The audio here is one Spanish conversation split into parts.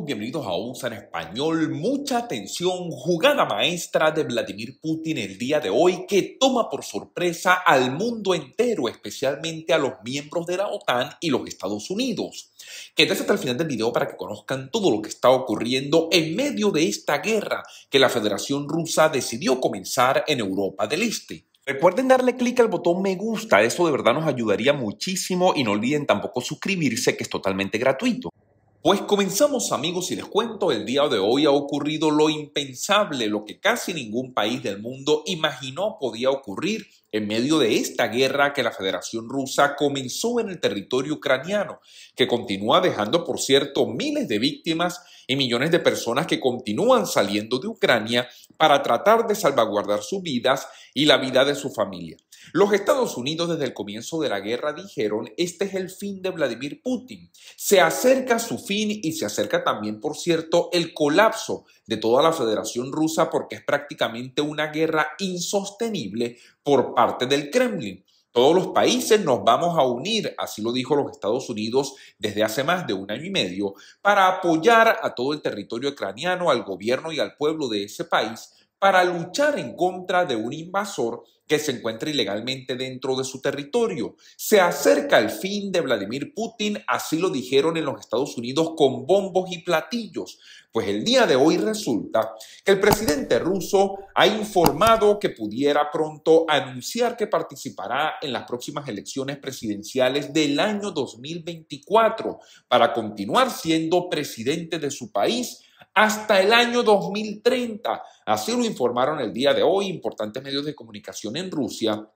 bienvenidos a USA en español. Mucha atención, jugada maestra de Vladimir Putin el día de hoy que toma por sorpresa al mundo entero, especialmente a los miembros de la OTAN y los Estados Unidos. Quédense hasta el final del video para que conozcan todo lo que está ocurriendo en medio de esta guerra que la Federación Rusa decidió comenzar en Europa del Este. Recuerden darle clic al botón me gusta, eso de verdad nos ayudaría muchísimo y no olviden tampoco suscribirse que es totalmente gratuito. Pues comenzamos amigos y les cuento, el día de hoy ha ocurrido lo impensable, lo que casi ningún país del mundo imaginó podía ocurrir en medio de esta guerra que la Federación Rusa comenzó en el territorio ucraniano, que continúa dejando, por cierto, miles de víctimas y millones de personas que continúan saliendo de Ucrania para tratar de salvaguardar sus vidas y la vida de su familia. Los Estados Unidos desde el comienzo de la guerra dijeron, este es el fin de Vladimir Putin. Se acerca su fin y se acerca también, por cierto, el colapso de toda la Federación Rusa porque es prácticamente una guerra insostenible por parte del Kremlin. Todos los países nos vamos a unir, así lo dijo los Estados Unidos desde hace más de un año y medio, para apoyar a todo el territorio ucraniano, al gobierno y al pueblo de ese país para luchar en contra de un invasor que se encuentra ilegalmente dentro de su territorio. Se acerca el fin de Vladimir Putin, así lo dijeron en los Estados Unidos con bombos y platillos, pues el día de hoy resulta que el presidente ruso ha informado que pudiera pronto anunciar que participará en las próximas elecciones presidenciales del año 2024 para continuar siendo presidente de su país hasta el año 2030. Así lo informaron el día de hoy importantes medios de comunicación en Rusia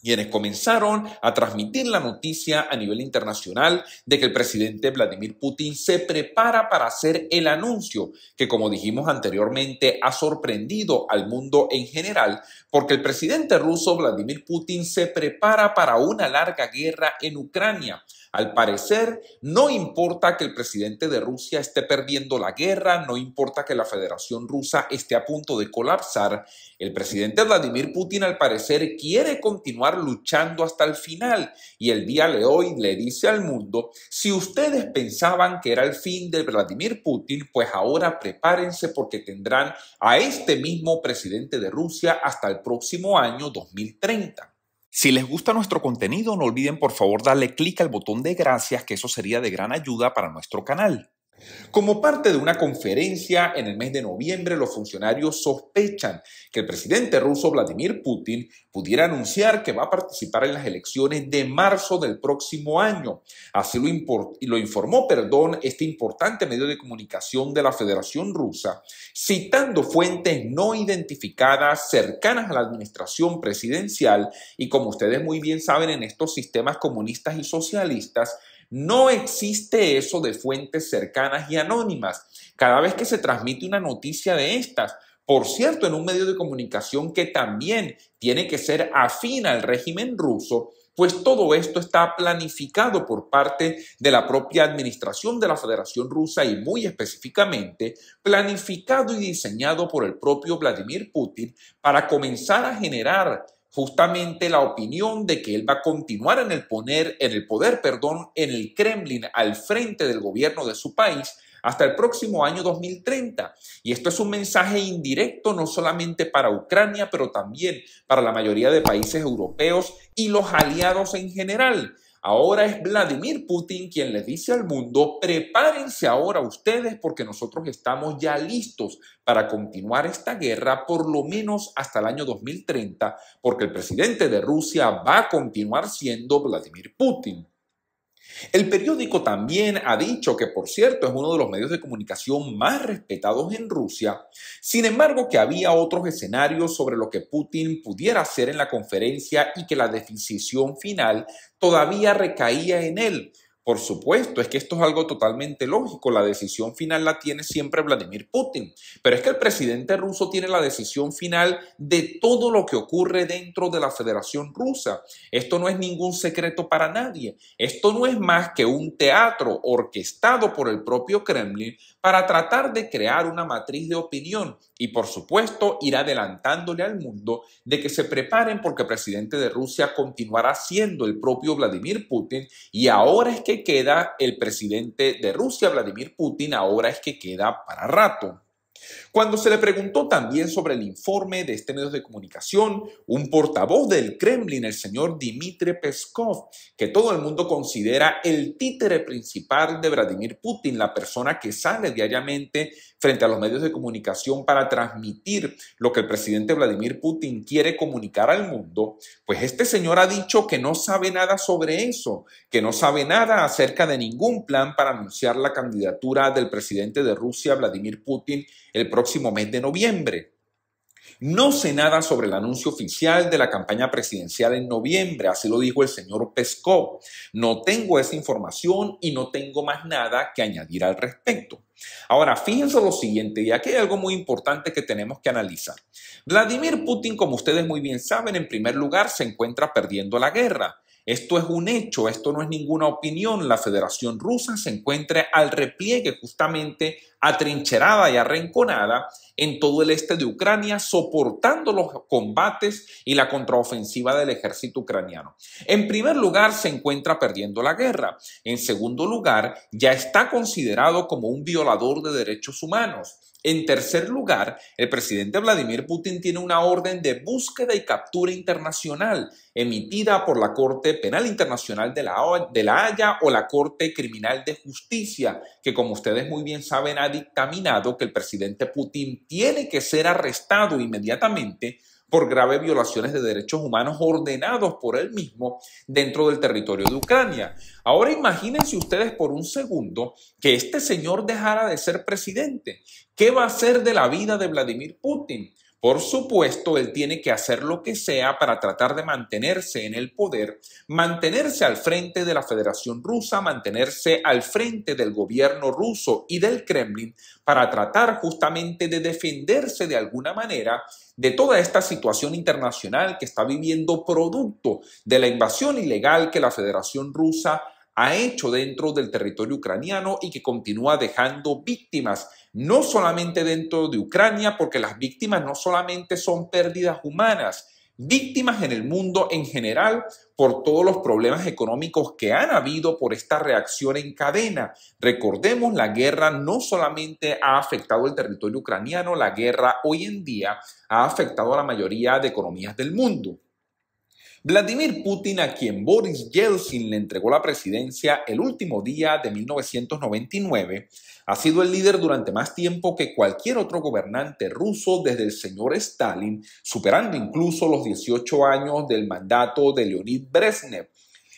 quienes comenzaron a transmitir la noticia a nivel internacional de que el presidente Vladimir Putin se prepara para hacer el anuncio que, como dijimos anteriormente, ha sorprendido al mundo en general, porque el presidente ruso Vladimir Putin se prepara para una larga guerra en Ucrania al parecer, no importa que el presidente de Rusia esté perdiendo la guerra, no importa que la Federación Rusa esté a punto de colapsar, el presidente Vladimir Putin al parecer quiere continuar luchando hasta el final y el día de hoy le dice al mundo, si ustedes pensaban que era el fin de Vladimir Putin, pues ahora prepárense porque tendrán a este mismo presidente de Rusia hasta el próximo año 2030. Si les gusta nuestro contenido, no olviden por favor darle clic al botón de gracias, que eso sería de gran ayuda para nuestro canal. Como parte de una conferencia en el mes de noviembre, los funcionarios sospechan que el presidente ruso Vladimir Putin pudiera anunciar que va a participar en las elecciones de marzo del próximo año. Así lo, informó, perdón, este importante medio de comunicación de la Federación Rusa, citando fuentes no identificadas cercanas a la administración presidencial y como ustedes muy bien saben en estos sistemas comunistas y socialistas, no existe eso de fuentes cercanas y anónimas. Cada vez que se transmite una noticia de estas, por cierto, en un medio de comunicación que también tiene que ser afín al régimen ruso, pues todo esto está planificado por parte de la propia administración de la Federación Rusa y muy específicamente planificado y diseñado por el propio Vladimir Putin para comenzar a generar justamente la opinión de que él va a continuar en el, poner, en el poder, perdón, en el Kremlin al frente del gobierno de su país hasta el próximo año 2030. Y esto es un mensaje indirecto no solamente para Ucrania, pero también para la mayoría de países europeos y los aliados en general. Ahora es Vladimir Putin quien le dice al mundo, prepárense ahora ustedes porque nosotros estamos ya listos para continuar esta guerra por lo menos hasta el año 2030, porque el presidente de Rusia va a continuar siendo Vladimir Putin. El periódico también ha dicho que, por cierto, es uno de los medios de comunicación más respetados en Rusia, sin embargo que había otros escenarios sobre lo que Putin pudiera hacer en la conferencia y que la decisión final todavía recaía en él, por supuesto, es que esto es algo totalmente lógico. La decisión final la tiene siempre Vladimir Putin. Pero es que el presidente ruso tiene la decisión final de todo lo que ocurre dentro de la Federación Rusa. Esto no es ningún secreto para nadie. Esto no es más que un teatro orquestado por el propio Kremlin para tratar de crear una matriz de opinión y, por supuesto, ir adelantándole al mundo de que se preparen porque el presidente de Rusia continuará siendo el propio Vladimir Putin y ahora es que queda el presidente de Rusia, Vladimir Putin, ahora es que queda para rato. Cuando se le preguntó también sobre el informe de este medio de comunicación, un portavoz del Kremlin, el señor Dmitry Peskov, que todo el mundo considera el títere principal de Vladimir Putin, la persona que sale diariamente frente a los medios de comunicación para transmitir lo que el presidente Vladimir Putin quiere comunicar al mundo, pues este señor ha dicho que no sabe nada sobre eso, que no sabe nada acerca de ningún plan para anunciar la candidatura del presidente de Rusia, Vladimir Putin, el propio próximo mes de noviembre. No sé nada sobre el anuncio oficial de la campaña presidencial en noviembre, así lo dijo el señor pesco No tengo esa información y no tengo más nada que añadir al respecto. Ahora, fíjense lo siguiente, y aquí hay algo muy importante que tenemos que analizar. Vladimir Putin, como ustedes muy bien saben, en primer lugar se encuentra perdiendo la guerra. Esto es un hecho, esto no es ninguna opinión. La Federación Rusa se encuentra al repliegue justamente atrincherada y arrinconada en todo el este de Ucrania, soportando los combates y la contraofensiva del ejército ucraniano. En primer lugar, se encuentra perdiendo la guerra. En segundo lugar, ya está considerado como un violador de derechos humanos. En tercer lugar, el presidente Vladimir Putin tiene una orden de búsqueda y captura internacional emitida por la Corte Penal Internacional de la, Haya o la Corte Criminal de Justicia, que como ustedes muy bien saben ha dictaminado que el presidente Putin tiene que ser arrestado inmediatamente por graves violaciones de derechos humanos ordenados por él mismo dentro del territorio de Ucrania. Ahora imagínense ustedes por un segundo que este señor dejara de ser presidente. ¿Qué va a ser de la vida de Vladimir Putin? Por supuesto, él tiene que hacer lo que sea para tratar de mantenerse en el poder, mantenerse al frente de la Federación Rusa, mantenerse al frente del gobierno ruso y del Kremlin para tratar justamente de defenderse de alguna manera de toda esta situación internacional que está viviendo producto de la invasión ilegal que la Federación Rusa ha hecho dentro del territorio ucraniano y que continúa dejando víctimas, no solamente dentro de Ucrania, porque las víctimas no solamente son pérdidas humanas, víctimas en el mundo en general por todos los problemas económicos que han habido por esta reacción en cadena. Recordemos, la guerra no solamente ha afectado el territorio ucraniano, la guerra hoy en día ha afectado a la mayoría de economías del mundo. Vladimir Putin, a quien Boris Yeltsin le entregó la presidencia el último día de 1999, ha sido el líder durante más tiempo que cualquier otro gobernante ruso desde el señor Stalin, superando incluso los 18 años del mandato de Leonid Brezhnev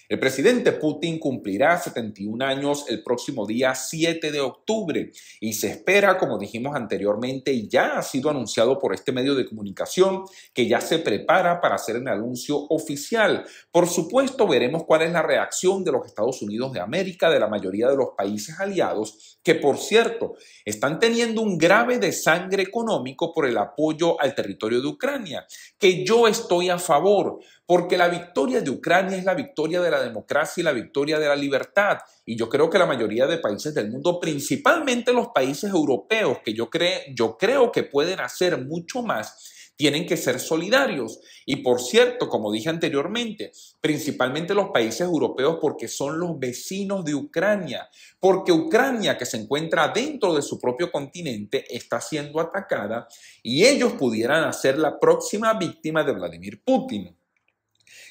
el presidente Putin cumplirá 71 años el próximo día 7 de octubre y se espera, como dijimos anteriormente, y ya ha sido anunciado por este medio de comunicación, que ya se prepara para hacer un anuncio oficial. Por supuesto, veremos cuál es la reacción de los Estados Unidos de América, de la mayoría de los países aliados, que por cierto, están teniendo un grave desangre económico por el apoyo al territorio de Ucrania, que yo estoy a favor porque la victoria de Ucrania es la victoria de la democracia y la victoria de la libertad. Y yo creo que la mayoría de países del mundo, principalmente los países europeos, que yo, yo creo que pueden hacer mucho más, tienen que ser solidarios. Y por cierto, como dije anteriormente, principalmente los países europeos porque son los vecinos de Ucrania, porque Ucrania que se encuentra dentro de su propio continente está siendo atacada y ellos pudieran ser la próxima víctima de Vladimir Putin.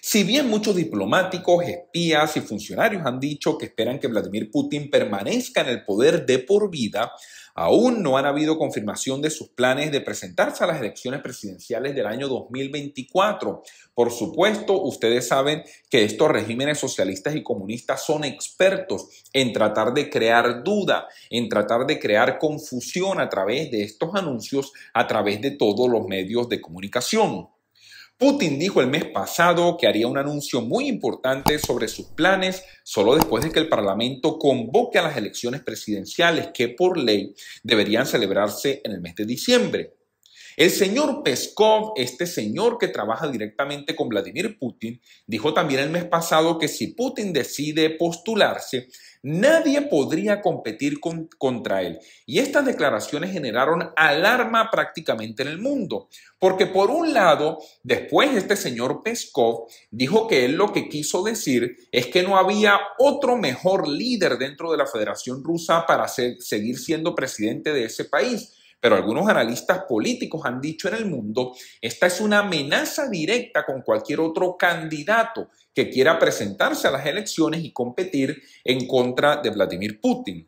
Si bien muchos diplomáticos, espías y funcionarios han dicho que esperan que Vladimir Putin permanezca en el poder de por vida, aún no han habido confirmación de sus planes de presentarse a las elecciones presidenciales del año 2024. Por supuesto, ustedes saben que estos regímenes socialistas y comunistas son expertos en tratar de crear duda, en tratar de crear confusión a través de estos anuncios, a través de todos los medios de comunicación. Putin dijo el mes pasado que haría un anuncio muy importante sobre sus planes solo después de que el Parlamento convoque a las elecciones presidenciales que por ley deberían celebrarse en el mes de diciembre. El señor Peskov, este señor que trabaja directamente con Vladimir Putin, dijo también el mes pasado que si Putin decide postularse, nadie podría competir contra él. Y estas declaraciones generaron alarma prácticamente en el mundo, porque por un lado, después este señor Peskov dijo que él lo que quiso decir es que no había otro mejor líder dentro de la Federación Rusa para seguir siendo presidente de ese país pero algunos analistas políticos han dicho en el mundo, esta es una amenaza directa con cualquier otro candidato que quiera presentarse a las elecciones y competir en contra de Vladimir Putin.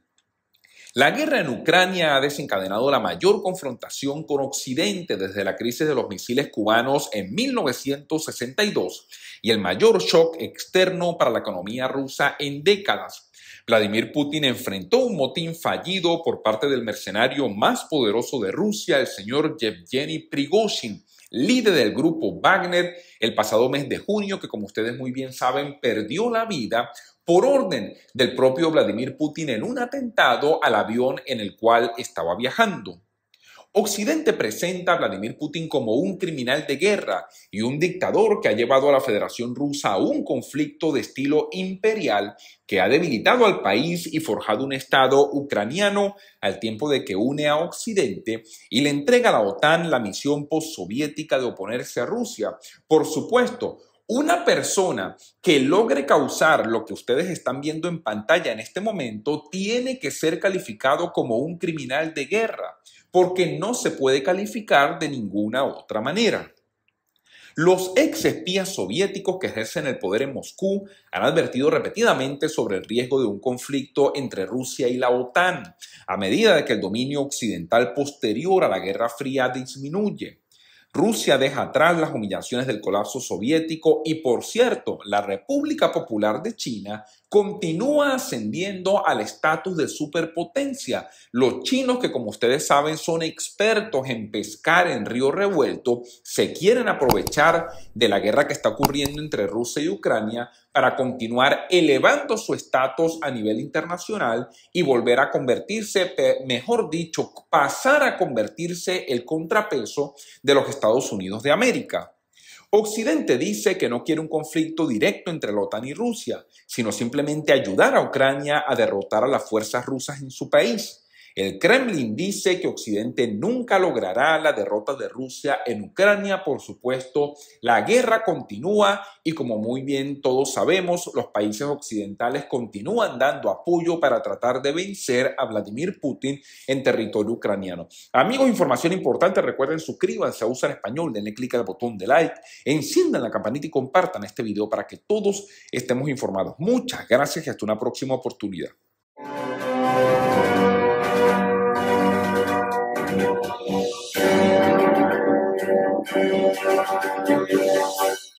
La guerra en Ucrania ha desencadenado la mayor confrontación con Occidente desde la crisis de los misiles cubanos en 1962 y el mayor shock externo para la economía rusa en décadas. Vladimir Putin enfrentó un motín fallido por parte del mercenario más poderoso de Rusia, el señor Yevgeny Prigozhin, líder del grupo Wagner, el pasado mes de junio, que como ustedes muy bien saben, perdió la vida por orden del propio Vladimir Putin en un atentado al avión en el cual estaba viajando. Occidente presenta a Vladimir Putin como un criminal de guerra y un dictador que ha llevado a la Federación Rusa a un conflicto de estilo imperial que ha debilitado al país y forjado un Estado ucraniano al tiempo de que une a Occidente y le entrega a la OTAN la misión postsoviética de oponerse a Rusia. Por supuesto, una persona que logre causar lo que ustedes están viendo en pantalla en este momento tiene que ser calificado como un criminal de guerra, porque no se puede calificar de ninguna otra manera. Los ex espías soviéticos que ejercen el poder en Moscú han advertido repetidamente sobre el riesgo de un conflicto entre Rusia y la OTAN, a medida de que el dominio occidental posterior a la Guerra Fría disminuye. Rusia deja atrás las humillaciones del colapso soviético y, por cierto, la República Popular de China continúa ascendiendo al estatus de superpotencia. Los chinos, que como ustedes saben son expertos en pescar en río revuelto, se quieren aprovechar de la guerra que está ocurriendo entre Rusia y Ucrania para continuar elevando su estatus a nivel internacional y volver a convertirse, mejor dicho, pasar a convertirse el contrapeso de los Estados Unidos de América. Occidente dice que no quiere un conflicto directo entre la OTAN y Rusia, sino simplemente ayudar a Ucrania a derrotar a las fuerzas rusas en su país. El Kremlin dice que Occidente nunca logrará la derrota de Rusia en Ucrania, por supuesto, la guerra continúa y como muy bien todos sabemos, los países occidentales continúan dando apoyo para tratar de vencer a Vladimir Putin en territorio ucraniano. Amigos, información importante, recuerden suscríbanse a Usar Español, denle clic al botón de like, enciendan la campanita y compartan este video para que todos estemos informados. Muchas gracias y hasta una próxima oportunidad. Thank you.